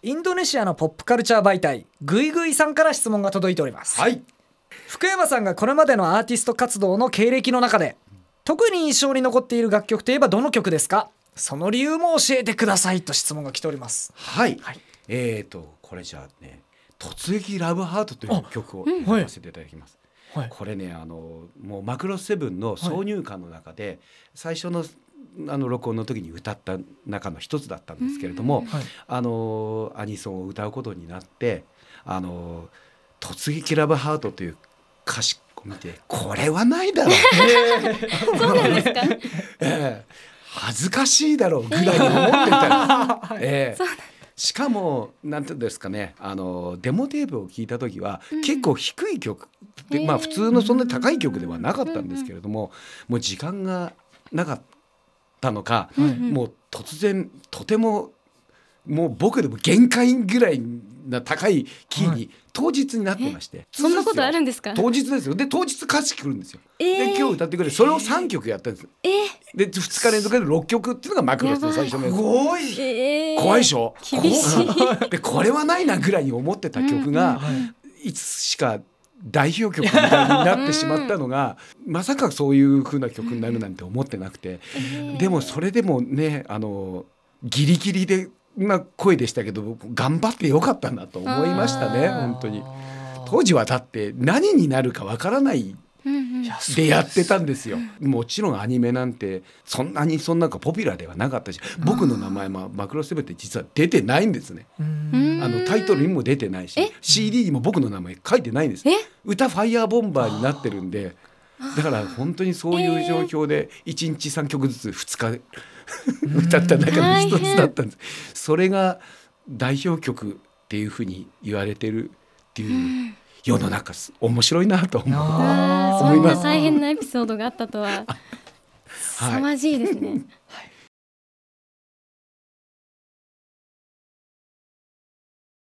インドネシアのポップカルチャー媒体グイグイさんから質問が届いておりますはい福山さんがこれまでのアーティスト活動の経歴の中で特に印象に残っている楽曲といえばどの曲ですかその理由も教えてくださいと質問が来ておりますはい、はい、えーとこれじゃあね「突撃ラブハート」という曲を選ばせていただきます、はい、これねあのもうマクロセブンの挿入歌の中で、はい、最初のあの録音の時に歌った中の一つだったんですけれども、はい、あのアニソンを歌うことになって「あの突撃ラブハート」という歌詞を見てこれはないだろう、そうなんですか、えー、恥ずかしいだろうぐらい思ってた、えー、しかも何て言うんですかねあのデモテープを聞いた時は、結構低い曲まあ、普通のそんなに高い曲ではなかったんですけれども、もう時間がなかった。たのか、はい、もう突然とてももう僕でも限界ぐらいな高いキーに当日になってまして、そんなことあるんですか当日ですよで当日歌詞くるんですよ、えー、で今日歌ってくれそれを3曲やったんです、えー、で2日連続で6曲っていうのがマクロスの最初の怖い、えー、怖いでしょ厳しいでこれはないなぐらいに思ってた曲が、いつしか代表曲みたいになってしまったのが、うん、まさかそういう風な曲になるなんて思ってなくて、でもそれでもねあのギリギリでな声でしたけど頑張ってよかったなと思いましたね本当に。当時はだって何になるかわからないでやってたんですよ。もちろんアニメなんてそんなにそんなかポピュラーではなかったし僕の名前も「マクロセブン」って実は出てないんですね。あのタイトルにも出てないし CD にも僕の名前書いてないんです。歌「ファイヤーボンバー」になってるんでだから本当にそういう状況で1日3曲ずつ2日 歌った中の一つだったんです。それが代表曲っていうふうに言われてるっていう。世の中面白いなと思います。そんな大変なエピソードがあったとは。凄まじいですね。